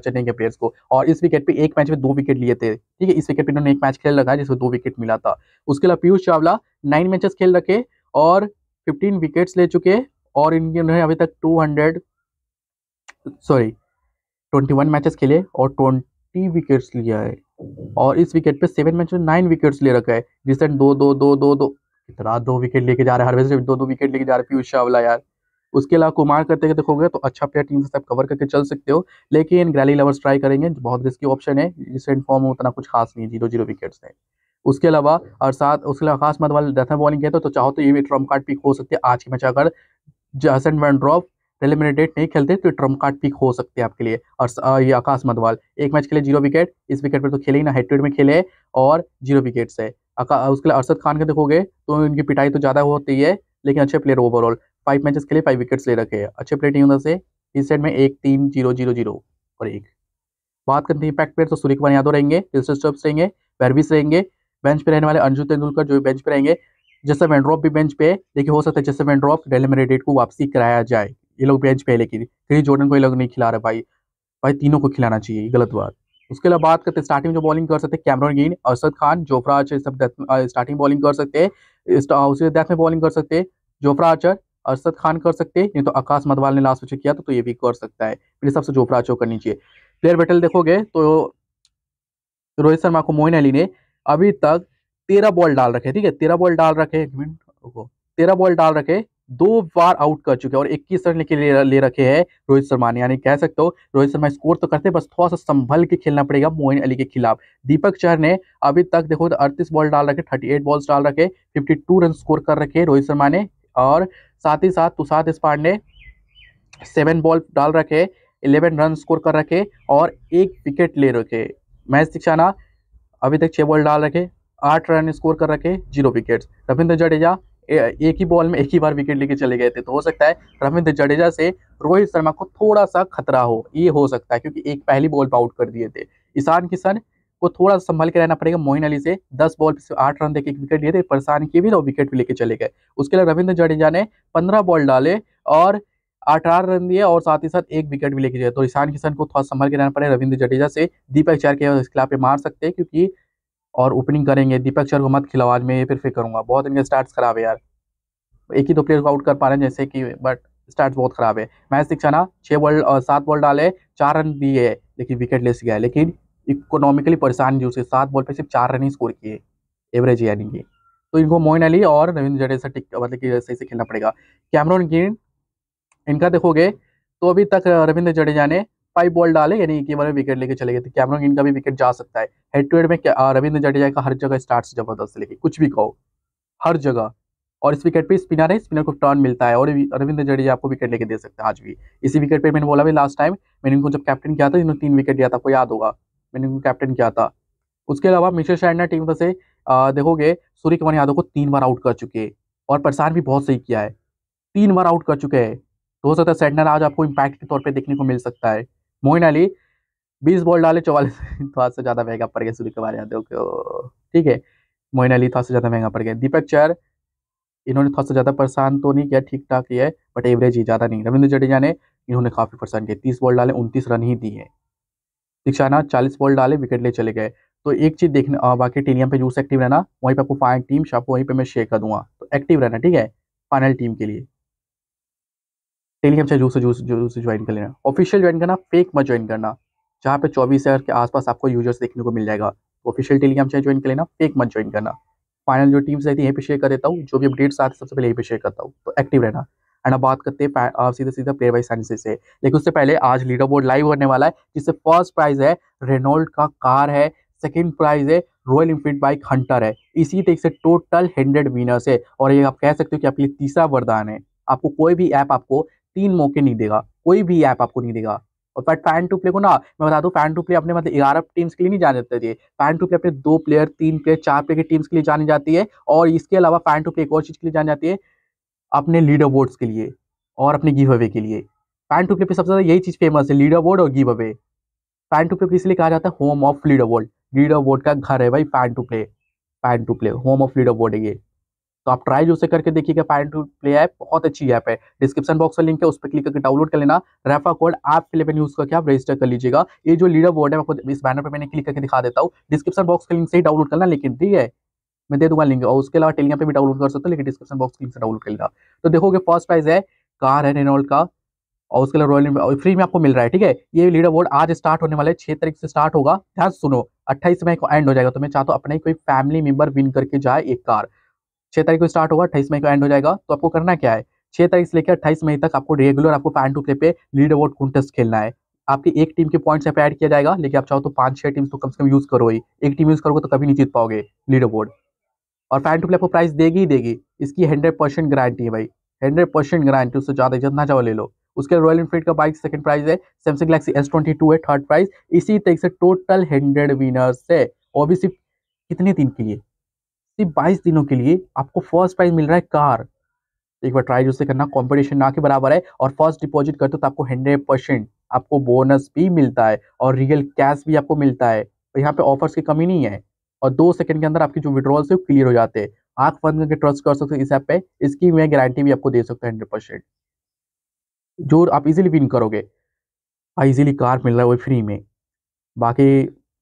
चेन्नई के प्लेयर्स को और इस विकेट पे एक मैच में दो विकेट लिए थे ठीक है इस विकेट पे इन्होंने एक मैच खेल रखा है जिसमें दो विकेट मिला था उसके अलावा पीयूष चावला नाइन मैचेस खेल रखे और फिफ्टीन विकेट्स ले चुके और इनके उन्होंने अभी तक two hundred sorry twenty one matches खेले और ट्वेंटी विकेट्स लिया है और इस विकेट पे सेवन मैच में नाइन विकेट्स ले रखा है रिसेंट दो दो दो दो दो इतना दो विकेट लेके जा रहा है हरवेज दो दो विकेट लेके जा रहे पीयूष चावला यार उसके अलावा कुमार करते देखोगे तो अच्छा प्लेयर टीम से कवर करके चल सकते हो लेकिन ग्रैली लवर्स ट्राई करेंगे बहुत रिस्की ऑप्शन है रिसेंट फॉर्म में उतना कुछ खास नहीं जीरो जीरो विकेट्स है उसके अलावा और साथ उसके अलावा खास मत वाले डेथ बॉलिंग है तो, तो चाहो तो ये भी ट्रम्प कार्ड पिक हो सकते हैं आज के मैच अगर जसन वैन प्रेलिमिनरी डेट नहीं खेलते तो ट्रम्प कार्ड पिक हो सकते हैं आपके लिए और ये आकाश मधवाल एक मैच खेले जीरो विकेट इस विकेट पर तो खेले ही ना हेड में खेले और जीरो विकेट से उसके लिए अरसद खान के देखोगे तो उनकी पिटाई तो ज़्यादा होती है लेकिन अच्छे प्लेयर ओवरऑल फाइव मैचेस के लिए फाइव विकेट्स ले रखे हैं अच्छे प्लेयर टीम से इस सेट में एक तीन जीरो जीरो जीरो और एक बात करते हैं इंपैक्ट प्लेयर तो सूर्य कुमार यादव रहेंगे क्रिस्टल रहेंगे वैरविस रहेंगे बेंच पे रहने वाले अंजु तेंदुलकर जो बेंच पे रहेंगे जैसे वेंड्रॉप भी बेंच पे है देखिए हो सकता है जैसे वेंड्रॉप डेली डेट को वापसी कराया जाए ये लोग बेंच पहले की थी फिर जॉर्डन को ये लोग नहीं खिला रहे भाई भाई तीनों को खिलाना चाहिए गलत बात उसके अलावा बात करते स्टार्टिंग जो बॉलिंग कर सकते Cameron Green Arshad Khan Jofra Archer सब स्टार्टिंग बॉलिंग कर सकते हैं उसी डेथ में बॉलिंग कर सकते हैं जोफ्रा आचर अरसद खान कर सकते हैं नहीं तो आकाश मधवाल ने लास्ट में किया तो, तो ये भी कर सकता है मेरे हिसाब से जोफ्रा आचर करनी चाहिए प्लेयर बैटल देखोगे तो रोहित शर्मा को मोइन अली ने अभी तक तेरह बॉल डाल रखे ठीक है तेरह बॉल डाल रखे तेरह बॉल डाल रखे दो बार आउट कर चुके हैं और 21 रन लेके ले, ले रखे हैं रोहित शर्मा ने यानी कह सकते हो रोहित शर्मा स्कोर तो करते हैं बस थोड़ा सा संभल के खेलना पड़ेगा मोहिन अली के खिलाफ दीपक चहर ने अभी तक देखो तो अड़तीस बॉल डाल रखे थर्टी एट बॉल्स डाल रखे फिफ्टी टू रन स्कोर कर रखे रोहित शर्मा ने और साथ ही साथ तुषार देशपांड ने सेवन बॉल डाल रखे इलेवन रन स्कोर कर रखे और एक विकेट ले रखे मैच दीक्षाना अभी तक छः बॉल डाल रखे आठ रन स्कोर कर रखे जीरो विकेट रविंद्र जडेजा एक ही बॉल में एक ही बार विकेट लेके चले गए थे तो हो सकता है रविंद्र जडेजा से रोहित शर्मा को थोड़ा सा खतरा हो ये हो सकता है क्योंकि एक पहली बॉल पर आउट कर दिए थे ईशान किशन को थोड़ा सा संभाल के रहना पड़ेगा मोइन अली से दस बॉल पे आठ रन एक विकेट लिए थे परेशान किए भी और विकेट भी लेके चले गए उसके लिए रविंद्र जडेजा ने पंद्रह बॉल डाले और अठारह रन दिए और साथ ही साथ एक विकेट भी लेके जाए तो ईशान किशन को थोड़ा संभल के रहना पड़ेगा रविंद्र जडेजा से दीपक चार के खिलाफ मार सकते हैं क्योंकि और ओपनिंग करेंगे दीपक चहर को मत खिलाओ आज मैं ये फिर फिर करूँगा बहुत इनके स्टार्ट खराब है यार एक ही दो प्लेयर को आउट कर पा रहे हैं जैसे कि बट स्टार्ट बहुत खराब है मैच दीक्षाना छः बॉल सात बॉल डाले चार रन दिए लेकिन विकेट लेस गया लेकिन इकोनॉमिकली परेशान जी उसके सात बॉल पर सिर्फ चार रन ही स्कोर किए एवरेज यानी कि तो इनको मोइन अली और रविंद्र जडेजा टिक मतलब कि सही से खेलना पड़ेगा कैमरोन गिन इनका देखोगे तो अभी तक रविंद्र जडेजा ने फाइव बॉल डाले यानी एक ओवर में विकेट लेके चले गए थे कैमरन इनका भी विकेट जा सकता है हेड टू हेड में रविंद्र जडेजा का हर जगह स्टार्ट जबरदस्त लेके कुछ भी कहो हर जगह और इस विकेट पे स्पिनर है स्पिनर को टर्न मिलता है और रविंद्र जडेजा आपको विकेट लेके दे सकता है आज भी इसी विकेट पे मैंने बोला भी लास्ट टाइम मैंने इनको जब कैप्टन किया था इन्होंने तीन विकेट दिया था आपको याद होगा मैंने इनको कैप्टन किया था उसके अलावा मिशेल शर्मा टीम से देखोगे सूर्य कुमार यादव को तीन बार आउट कर चुके और प्रसार भी बहुत सही किया है तीन बार आउट कर चुके हैं तो हो सकता है सेंटनर आज आपको इम्पैक्ट के तौर पर देखने को मिल सकता है मोहिन अली बीस बॉल डाले चौवालीस थोड़ा तो सा ज़्यादा महंगा पड़ गया सूर्य कुमार यादव को ठीक है मोहिन अली थोड़ा तो सा ज़्यादा महंगा पड़ गया दीपक चर इन्होंने थोड़ा तो सा ज़्यादा परेशान तो नहीं किया ठीक ठाक किया है बट एवरेज ही ज़्यादा नहीं रविंद्र जडेजा ने इन्होंने काफ़ी परेशान किया तीस बॉल डाले उनतीस रन ही दिए दीक्षाना चालीस बॉल डाले विकेट ले चले गए तो एक चीज़ देखने बाकी टीनियम पे जूस एक्टिव रहना वहीं पर आपको फाइनल टीम शापो वहीं पर मैं शेयर कर दूंगा तो एक्टिव रहना ठीक है फाइनल टीम के लिए टेलीग्राम चाहे जो से जूस जूस से ज्वाइन कर लेना ऑफिशियल ज्वाइन करना फेक मत ज्वाइन करना जहाँ पे चौबीस हज़ार के आसपास आपको यूजर्स देखने को मिल जाएगा ऑफिशियल टेलीग्राम चाहे ज्वाइन कर लेना फेक मत ज्वाइन करना फाइनल जो टीम्स रहती है यहीं पर शेयर कर देता हूँ जो भी अपडेट्स आते हैं सबसे पहले यहीं पर शेयर करता हूँ तो एक्टिव रहना है ना बात करते हैं सीधा सीधा प्लेयर बाई साइंसेस से लेकिन उससे पहले आज लीडर बोर्ड लाइव होने वाला है जिससे फर्स्ट प्राइज है रेनोल्ड का कार है सेकेंड प्राइज है रॉयल इनफील्ड बाइक हंटर है इसी तरीके से टोटल हंड्रेड विनर्स है और ये आप कह सकते हो कि आपके लिए तीसरा वरदान है आपको कोई भी ऐप आपको तीन मौके नहीं देगा कोई भी ऐप आपको नहीं देगा और बट फैन टू प्ले को ना मैं बता दूं फैन टू प्ले अपने मतलब ग्यारह टीम्स के लिए नहीं जाने जाती है पैन टू प्ले अपने दो प्लेयर तीन प्लेयर चार प्लेयर की टीम्स के लिए जानी जाती है और इसके अलावा फैन टू प्ले एक और चीज़ के लिए जानी जाती है अपने लीडर बोर्ड्स के लिए और अपने गिव अवे के लिए फैन टू प्ले पर सबसे ज़्यादा यही चीज़ फेमस है लीडर बोर्ड और give away fan to play इसलिए कहा जाता है home of leader board leader board का घर है भाई fan to play fan to play home of leader board है ये तो आप ट्राई से करके देखिएगा पाइन टू प्ले ऐप बहुत अच्छी ऐप है डिस्क्रिप्शन बॉक्स में लिंक है उस पर क्लिक करके डाउनलोड कर लेना रेफा कोड के लिए यूज करके आप रजिस्टर कर लीजिएगा ये जो लीडर बोर्ड है इस बैनर पर मैंने क्लिक करके दिखा देता हूँ डिस्क्रिप्शन बॉक्स के लिंक से ही डाउनलोड करना लेकिन ठीक है मैं दे दूंगा लिंक और उसके अलावा टेलीग्राम पे भी डाउनलोड कर सकते हो लेकिन डिस्क्रिप्शन बॉक्स लिंक से डाउनलोड कर लेना तो देखोगे फर्स्ट प्राइज है कार है रेनोल्ड का और उसके लिए रॉयल फ्री में आपको मिल रहा है ठीक है ये लीडर बोर्ड आज स्टार्ट होने वाला है छह तारीख से स्टार्ट होगा ध्यान सुनो अट्ठाईस मई को एंड हो जाएगा तो मैं चाहता हूँ अपने कोई फैमिली मेंबर विन करके जाए एक कार छः तारीख को स्टार्ट होगा अट्ठाईस मई को एंड हो जाएगा तो आपको करना क्या है छः तारीख से लेकर अट्ठाईस मई तक आपको रेगुलर आपको पैन टू प्ले पे लीड अवार्ड कॉन्टेस्ट खेलना है आपकी एक टीम के पॉइंट्स यहाँ पे ऐड किया जाएगा लेकिन आप चाहो तो पांच छह टीम्स तो कम से कम यूज करो ही एक टीम यूज करोगे तो कभी नहीं जीत पाओगे लीड अवार्ड और फैन टू प्ले आपको प्राइस देगी ही देगी इसकी हंड्रेड परसेंट गारंटी है भाई हंड्रेड परसेंट गारंटी उससे ज़्यादा जितना चाहो ले लो उसके रॉयल इनफील्ड का बाइक सेकंड प्राइज है सैमसंग गलेक्सी एस है थर्ड प्राइज इसी तरीके से टोटल हंड्रेड विनर्स है और भी सिर्फ कितने दिन के लिए सिर्फ बाईस दिनों के लिए आपको फर्स्ट प्राइज मिल रहा है कार एक बार ट्राई जैसे करना कंपटीशन ना के बराबर है और फर्स्ट डिपॉजिट करते हो तो आपको हंड्रेड परसेंट आपको बोनस भी मिलता है और रियल कैश भी आपको मिलता है और यहाँ पे ऑफर्स की कमी नहीं है और दो सेकंड के अंदर आपके जो विड्रॉल्स है वो क्लियर हो जाते हैं आंख बंद करके ट्रस्ट कर सकते हो इस ऐप पे इसकी मैं गारंटी भी आपको दे सकता हैं हंड्रेड परसेंट जो आप इजीली विन करोगे और इजीली कार मिल रहा है वो फ्री में बाकी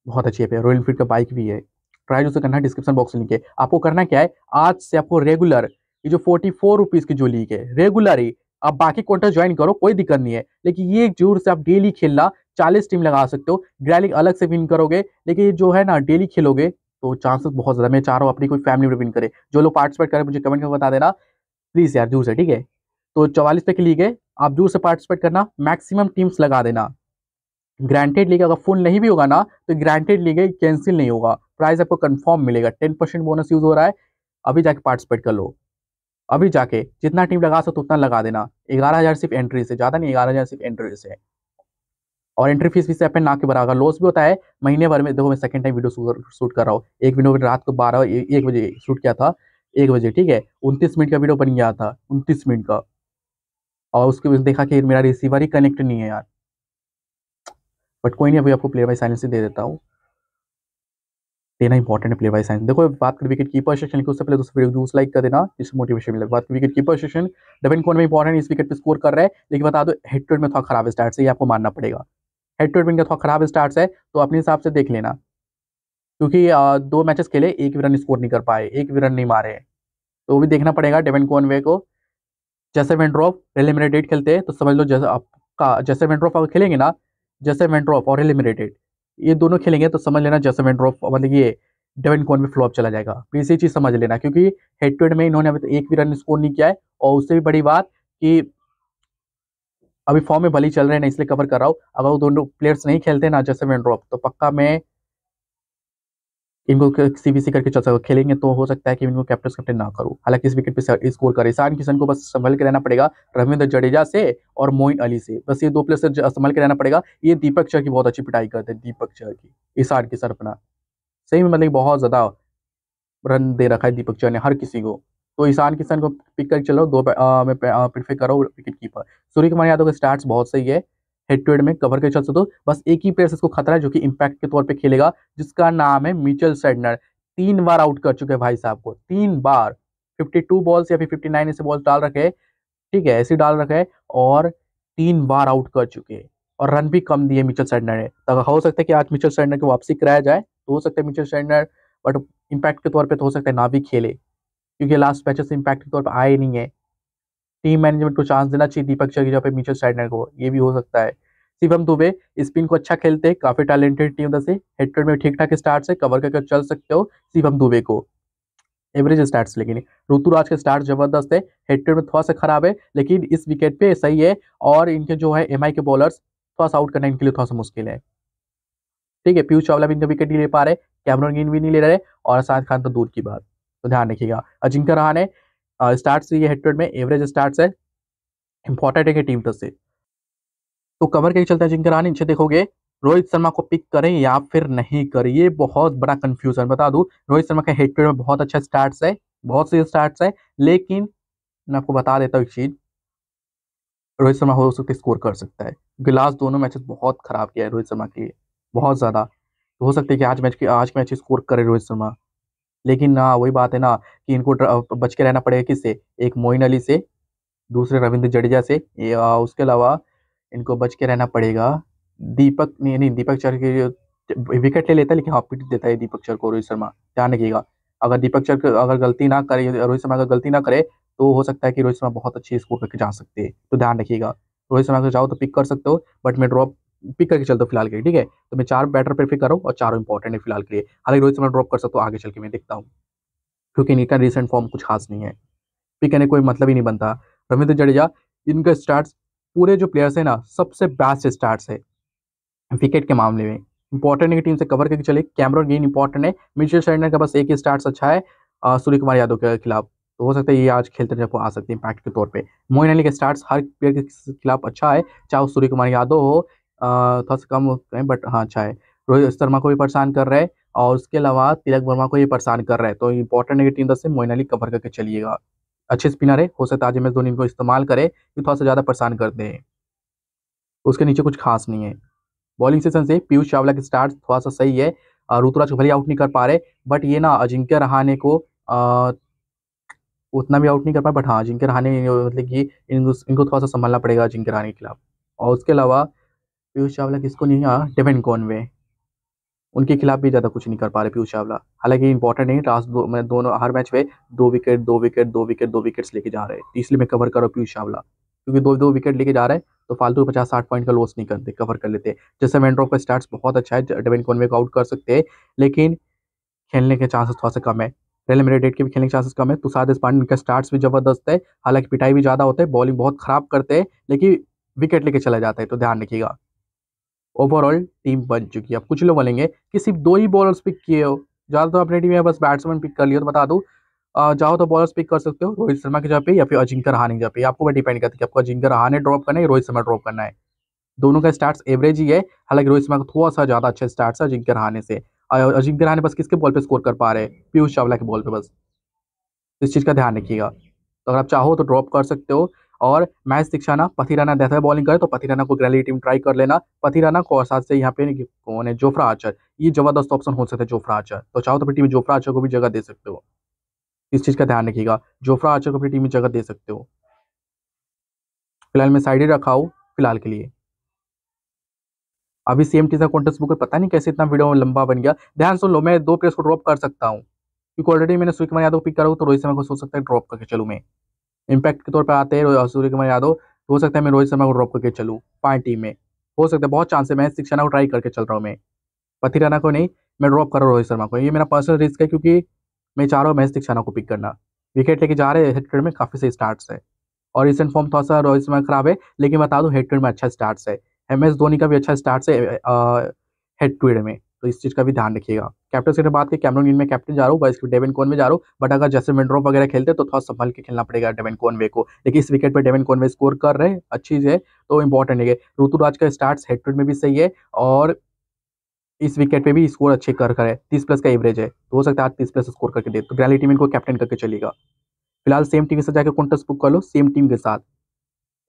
बहुत अच्छी ऐप है रॉयल इनफील्ड का बाइक भी है ट्राई जो करना है डिस्क्रिप्शन बॉक्स में लिखे आपको करना क्या है आज से आपको रेगुलर ये जो फोर्टी फोर रुपीज़ की जो लीग है रेगुलर ही आप बाकी कॉन्टेस्ट ज्वाइन करो कोई दिक्कत नहीं है लेकिन ये जोर से आप डेली खेलना चालीस टीम लगा सकते हो ग्रैलिंग अलग से विन करोगे लेकिन जो है ना डेली खेलोगे तो चांसेस बहुत ज़्यादा मैं चाह रहा हूँ अपनी कोई फैमिली में विन करे जो लोग पार्टिसिपेट करें मुझे कमेंट में बता देना प्लीज़ यार जोर से ठीक है तो चवालीस पे के लीग है आप जोर से पार्टिसिपेट करना मैक्सिमम टीम्स लगा देना ग्रांटेड लीग अगर फुल नहीं भी होगा ना तो ग्रांटेड लीग कैंसिल नहीं होगा प्राइस आपको कंफर्म मिलेगा टेन परसेंट बोनस यूज़ हो रहा है अभी जाके पार्टिसिपेट कर लो अभी जाके जितना टीम लगा सकते उतना लगा देना ग्यारह हज़ार सिर्फ एंट्री से ज़्यादा नहीं ग्यारह हज़ार सिर्फ एंट्री से और एंट्री फीस भी से अपने ना के बराबर लॉस भी होता है महीने भर में देखो मैं सेकंड टाइम वीडियो शूट कर रहा हूँ एक वीडियो रात को बारह एक बजे शूट किया था एक बजे ठीक है उनतीस मिनट का वीडियो बन गया था उनतीस मिनट का और उसके देखा कि मेरा रिसीवर ही कनेक्ट नहीं है यार बट कोई नहीं अभी आपको प्लेयर वाइज साइलेंस ही दे देता हूँ देना इंपॉर्टेंट है प्लेयर वाइज साइलेंस देखो बात कर विकेट कीपर सेक्शन की उससे पहले दोस्तों वीडियो जूस लाइक कर देना जिससे मोटिवेशन मिलेगा बात विकेट कीपर सेक्शन डबिन कौन में इंपॉर्टेंट इस विकेट पर स्कोर कर रहे हैं लेकिन बता दो हेड टू में थोड़ा खराब स्टार्ट से ये आपको मानना पड़ेगा हेड टू इनका थोड़ा खराब स्टार्ट है तो अपने हिसाब से देख लेना क्योंकि दो मैचेस खेले एक भी रन स्कोर नहीं कर पाए एक भी रन नहीं मारे तो वो भी देखना पड़ेगा डेवन कॉनवे को जैसे वेंड्रॉफ एलिमिनेटेड खेलते हैं तो समझ लो जैसे आपका जैसे वेंड्रॉफ अगर खेलेंगे ना जैसे और एलिमिनेटेड ये दोनों खेलेंगे तो समझ लेना जैसे मतलब ये डेविन कौन भी फ्लॉप चला जाएगा फिर तो से चीज़ समझ लेना क्योंकि हेड टू हेड में इन्होंने अभी तो एक भी रन स्कोर नहीं किया है और उससे भी बड़ी बात कि अभी फॉर्म में भली चल रहे हैं इसलिए कवर कर रहा हूँ अगर वो दोनों प्लेयर्स नहीं खेलते ना जैसे ड्रॉप तो पक्का मैं इनको सीबीसी करके चल खेलेंगे तो हो सकता है कि इनको कैप्टन कैप्टन ना करो हालांकि इस विकेट पे स्कोर करे ईशान किशन को बस संभल के रहना पड़ेगा रविंद्र जडेजा से और मोइन अली से बस ये दो प्लेयर से संभल के रहना पड़ेगा ये दीपक चह की बहुत अच्छी पिटाई करते हैं दीपक चह की ईशान किशन अपना सही में मतलब बहुत ज़्यादा रन दे रखा है दीपक चह ने हर किसी को तो ईशान किशन को पिक करके चलो दो प्रिफे करो wicket keeper Suryakumar Yadav के स्टार्ट बहुत सही है हेड टू हेड में कवर कर चल सकते हो तो बस एक ही प्लेयर इसको खतरा है जो कि इम्पैक्ट के तौर पर खेलेगा जिसका नाम है मिचल सेडनर तीन बार आउट कर चुके हैं भाई साहब को तीन बार 52 बॉल्स या फिर 59 ऐसे बॉल्स डाल रखे ठीक है ऐसे डाल रखे और तीन बार आउट कर चुके और रन भी कम दिए मिचल सैंडर ने तो हो सकता है कि आज मिचल सैंडर की वापसी कराया जाए तो हो सकता है मिचल सैंडर बट इम्पैक्ट के तौर पर तो हो सकता है ना भी खेले क्योंकि लास्ट मैचेस इम्पैक्ट के तौर पर आए नहीं है टीम मैनेजमेंट को चांस देना चाहिए दीपक चर की जगह पे मिचल स्टाइडनर को ये भी हो सकता है शिवम दुबे स्पिन को अच्छा खेलते हैं काफी टैलेंटेड टीम से हेड में ठीक ठाक स्टार्ट से कवर करके चल सकते हो शिवम दुबे को एवरेज स्टार्ट लेकिन ऋतुराज के स्टार्ट जबरदस्त है हेड में थोड़ा सा खराब है लेकिन इस विकेट पे सही है और इनके जो है एम के बॉलर्स थोड़ा सा आउट करना इनके लिए थोड़ा सा मुश्किल है ठीक है पीयूष चावला भी इनका विकेट नहीं ले पा रहे कैमरन गिन भी नहीं ले रहे और साद खान तो दूर की बात तो ध्यान रखिएगा अजिंक्य रहा है स्टार्ट ये हेड में एवरेज स्टार्ट है इंपॉर्टेंट है टीम से तो कवर के चलते हैं जिनका रानी देखोगे रोहित शर्मा को पिक करें या फिर नहीं करें ये बहुत बड़ा कंफ्यूजन बता दूं रोहित शर्मा का हेड में बहुत अच्छा स्टार्ट है बहुत से स्टार्ट है लेकिन मैं आपको बता देता हूँ एक चीज़ रोहित शर्मा हो सकते स्कोर कर सकता है क्योंकि लास्ट दोनों मैचेस बहुत खराब किया है रोहित शर्मा के लिए बहुत ज़्यादा तो हो सकता है कि आज मैच की आज मैच स्कोर करे रोहित शर्मा लेकिन हाँ वही बात है ना कि इनको बच के रहना पड़ेगा किससे एक मोइन अली से दूसरे रविंद्र जडेजा से या उसके अलावा इनको बच के रहना पड़ेगा दीपक नहीं नहीं दीपक चर के तो विकेट ले लेता है लेकिन हाँ पिट देता है दीपक चर को रोहित शर्मा ध्यान रखिएगा अगर दीपक चर अगर गलती ना करे रोहित शर्मा अगर गलती ना करे तो हो सकता है कि रोहित शर्मा बहुत अच्छी स्कोर करके जा सकते हैं तो ध्यान रखिएगा रोहित शर्मा अगर जाओ तो पिक कर सकते हो बट मैं ड्रॉप पिक करके चलता हूँ फिलहाल के ठीक है तो मैं चार बैटर प्रेफर कर रहा हूँ और चारों इंपॉर्टेंट है फिलहाल के लिए हालांकि रोहित शर्मा ड्रॉप कर सकता हूँ आगे चल के मैं देखता हूँ क्योंकि इनका रिसेंट फॉर्म कुछ खास नहीं है पिक करने कोई मतलब ही नहीं बनता रविंद्र जडेजा इनका स्टार्ट पूरे जो प्लेयर्स है ना सबसे बेस्ट स्टार्ट है विकेट के मामले में इंपॉर्टेंट है कि टीम से कवर करके चले कैमरन गेन इंपॉर्टेंट है मिशेल शर्डनर का बस एक ही स्टार्ट अच्छा है सूर्य कुमार यादव के खिलाफ तो हो सकता है ये आज खेलते जब आ सकते हैं इंपैक्ट के तौर पे मोइन अली के स्टार्ट हर प्लेयर के खिलाफ अच्छा है चाहे वो सूर्य कुमार यादव हो थोड़ा सा कम हैं बट हाँ अच्छा है रोहित शर्मा को भी परेशान कर रहा है और उसके अलावा तिलक वर्मा को भी परेशान कर रहा है तो इंपॉर्टेंट है कि टीम दस से मोइन अली कवर करके चलिएगा अच्छे स्पिनर है हो सकता है आज एम एस धोनी इनको इस्तेमाल करें कि थोड़ा सा ज़्यादा परेशान कर दें उसके नीचे कुछ खास नहीं है बॉलिंग सेशन से पीयूष चावला के स्टार्ट थोड़ा सा सही है ऋतुराज को भले आउट नहीं कर पा रहे बट ये ना अजिंक्य रहाने को आ, उतना भी आउट नहीं कर पाए बट हाँ अजिंक्य रहाने मतलब कि इनको थोड़ा सा संभालना पड़ेगा अजिंक्य रहाने के खिलाफ और उसके अलावा पीयूष चावला किसको नहीं आ डेविन कॉनवे उनके खिलाफ भी ज़्यादा कुछ नहीं कर पा रहे पीयूष चावला हालांकि इंपॉर्टेंट नहीं लास्ट दो मैं दोनों हर मैच में दो विकेट दो विकेट दो विकेट दो विकेट्स लेके जा रहे हैं तो इसलिए मैं कवर करो पीयूष चावला क्योंकि दो दो विकेट लेके जा रहे हैं तो फालतू पचास साठ पॉइंट का लॉस नहीं करते कवर कर लेते जैसे वेंड्रॉफ का स्टार्ट बहुत अच्छा है डेविन कॉनवे को आउट कर सकते हैं लेकिन खेलने के चांसेस थोड़ा सा कम है रेल मेरे डेट के भी खेलने के चांसेस कम है तो साथ इस पॉइंट का स्टार्ट भी जबरदस्त है हालांकि पिटाई भी ज़्यादा होता है बॉलिंग बहुत खराब करते हैं लेकिन विकेट लेके चला जाता है तो ध्यान रखिएगा ओवरऑल टीम बन चुकी है अब कुछ लोग बोलेंगे कि सिर्फ दो ही बॉलर्स पिक किए हो ज़्यादा तो अपनी टीम में बस बैट्समैन पिक कर लिया तो बता दूँ चाहो तो बॉलर्स पिक कर सकते हो रोहित शर्मा के जगह पे या फिर अजिंक्य रहाने के जगह पे आपको डिपेंड करता है कि आपको अजिंक्य रहाने ड्रॉप करना है रोहित शर्मा ड्रॉप करना है दोनों का स्टार्ट एवरेज ही है हालांकि रोहित शर्मा का थोड़ा सा ज़्यादा अच्छा स्टार्ट है अजिंक्य रहाने से अजिंक्य रहाने बस किसके बॉल पर स्कोर कर पा रहे हैं पीयूष चावला के बॉल पर बस इस चीज़ का ध्यान रखिएगा तो अगर आप चाहो तो ड्रॉप कर सकते हो और मैच दिखाना पथी राना देता है बॉलिंग करे तो पथी राना को ग्रैली टीम ट्राई कर लेना पथी राना को और साथ से यहाँ पे कौन है जोफ्रा आचर ये जबरदस्त ऑप्शन हो सकता है जोफ्रा आचर तो चाहो तो टीम जोफ्रा आचर को भी जगह दे सकते हो इस चीज़ का ध्यान रखिएगा जोफ्रा आचर को अपनी टीम में जगह दे सकते हो फिलहाल मैं साइड ही रखा फिलहाल के लिए अभी सेम टीजा कॉन्टेस्ट बुक पता नहीं कैसे इतना वीडियो लंबा बन गया ध्यान सुन लो मैं दो प्लेयर्स को ड्रॉप कर सकता हूँ क्योंकि ऑलरेडी मैंने स्विक कुमार यादव पिक करूँ तो रोहित शर्मा को सोच सकता है ड्रॉप करके चलू मैं इम्पैक्ट के तौर पर आते हैं सूर्य कुमार यादव हो सकता है मैं रोहित शर्मा को ड्रॉप करके चलूँ पाँच टीम में हो सकता है बहुत चांस है मैं शिक्षा को ट्राई करके चल रहा हूँ मैं पथी राना को नहीं मैं ड्रॉप कर रहा हूँ रोहित शर्मा को ये मेरा पर्सनल रिस्क है क्योंकि मैं चाह रहा हूँ महेश सिक्स को पिक करना विकेट लेके जा रहे हैं हेडक्रेड में काफ़ी सही स्टार्ट्स है और रिसेंट फॉर्म थोड़ा सा रोहित शर्मा खराब है लेकिन बता दूँ हेड में अच्छा स्टार्ट है एम एस धोनी का भी अच्छा स्टार्ट है हेड ट्वीड में तो इस चीज़ का भी ध्यान रखिएगा कैप्टन से बात की कैमरून इन में कैप्टन जा रहा हूँ वाइस डेविन कोन में जा रहा हूँ बट अगर जैसे विंड्रो वगैरह खेलते तो थोड़ा संभल के खेलना पड़ेगा डेविन कॉनवे को लेकिन इस विकेट पर डेविन कोनवे स्कोर कर रहे अच्छी है तो इंपॉर्टेंट है ऋतुराज का स्टार्ट हेडफेड में भी सही है और इस विकेट पे भी स्कोर अच्छे कर कर है तीस प्लस का एवरेज है तो हो सकता है आज तीस प्लस स्कोर करके दे तो ग्रैली टीम इनको कैप्टन करके चलेगा फिलहाल सेम टीम के साथ जाकर कॉन्टेस्ट बुक कर लो सेम टीम के साथ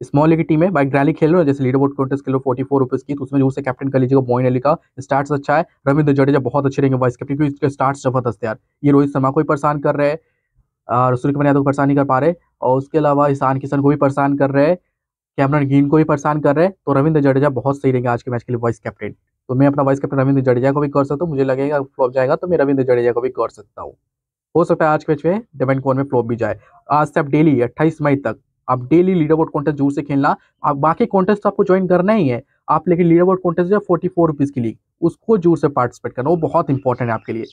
स्मॉल लीग की टीम है बाइक ग्रैली खेल रहे हो जैसे लीडर बोर्ड कॉन्टेस्ट खेलो फोर्टी फोर रुपीज की तो उसमें जो उसे कैप्टन कर लीजिएगा मोइन अली का स्टार्ट अच्छा है रविंद्र जडेजा बहुत अच्छे रहेंगे वाइस कैप्टन क्योंकि इसके स्टार्ट जबरदस्त यार ये रोहित शर्मा को भी परेशान कर रहे हैं और सूर्यकुमार यादव को परेशान नहीं कर पा रहे और उसके अलावा ईशान किशन को भी परेशान कर रहे हैं कैमरन गीन को भी परेशान कर रहे हैं तो रविंद्र जडेजा बहुत सही रहेंगे आज के मैच के लिए वाइस कैप्टन तो मैं अपना वाइस कैप्टन रविंद्र जडेजा को भी कर सकता हूँ मुझे लगेगा फ्लॉप जाएगा तो मैं रविंद्र जडेजा को भी कर सकता हूँ हो सकता है आज के मैच में डिपेंड कौन में फ्लॉप भी जाए आज से आप डेली अट्ठाईस मई तक आप डेली लीडर बोर्ड कॉन्टेस्ट जरूर से खेलना आप बाकी कॉन्टेस्ट तो आपको ज्वाइन करना ही है आप लेकिन लीडर बोर्ड कॉन्टेस्ट जो है फोर्टी फोर रुपीज़ की लीग उसको जरूर से पार्टिसिपेट करना वो बहुत इंपॉर्टेंट है आपके लिए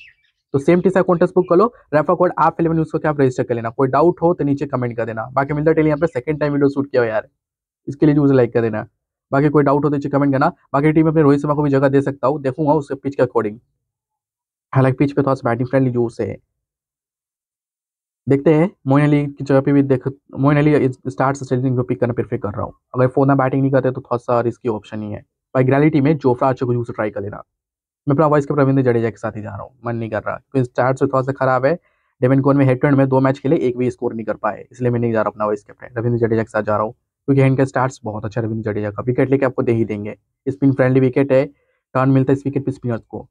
तो सेम टी सा कॉन्टेस्ट बुक कर लो रेफर कोड आप इलेवन यूज करके आप रजिस्टर कर लेना कोई डाउट हो तो नीचे कमेंट कर देना बाकी मिलता टेली यहाँ पर सेकंड टाइम वीडियो शूट किया हो यार इसके लिए जरूर लाइक कर देना बाकी कोई डाउट हो तो नीचे कमेंट करना बाकी टीम अपने रोहित शर्मा को भी जगह दे सकता हूँ देखूंगा उसके पिच के अकॉर्डिंग हालांकि पिच पे थोड़ा सा बैटिंग फ्रेंडली जूर से है देखते हैं मोइन अली की जगह पे भी देख मोइन अली स्टार्ट स्टेलिंग को पिक करना प्रेफर कर रहा हूँ अगर फोना बैटिंग नहीं करते तो थोड़ा सा रिस्की ऑप्शन ही है भाई ग्रेलिटी में जोफ्रा अच्छे को ट्राई कर लेना मैं अपना वॉइस के रविंद्र जडेजा के साथ ही जा रहा हूँ मन नहीं कर रहा क्योंकि स्टार्ट से थोड़ा सा खराब है डेविन कोन में हेड में दो मैच खेले एक भी स्कोर नहीं कर पाए इसलिए मैं नहीं जा रहा अपना वाइस कैप्टन रविंद्र जडेजा के साथ जा रहा हूँ क्योंकि का स्टार्ट बहुत अच्छा रविंद्र जडेजा का विकेट लेके आपको दे ही देंगे स्पिन फ्रेंडली विकेट है टर्न मिलता है इस विकेट पर स्पिनर्स को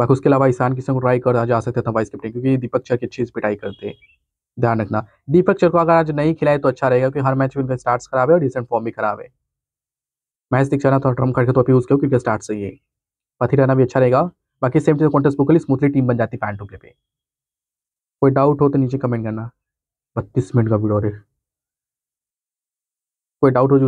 बाकी उसके अलावा ईशान किशन को ट्राई कर जा सकते थे वाइस कैप्टन क्योंकि दीपक चर की अच्छी पिटाई करते हैं ध्यान रखना दीपक चर को अगर आज नहीं खिलाए तो अच्छा रहेगा क्योंकि हर मैच में उनका स्टार्ट खराब है और रिसेंट फॉर्म भी खराब है मैच दिख जाना थोड़ा ट्रम करके तो अभी उसके क्योंकि स्टार्ट सही है पथी रहना भी अच्छा रहेगा बाकी सेम चीज़ कॉन्टेस्ट बुक स्मूथली टीम बन जाती पैंट टू पे कोई डाउट हो तो नीचे कमेंट करना बत्तीस मिनट का वीडियो कोई डाउट हो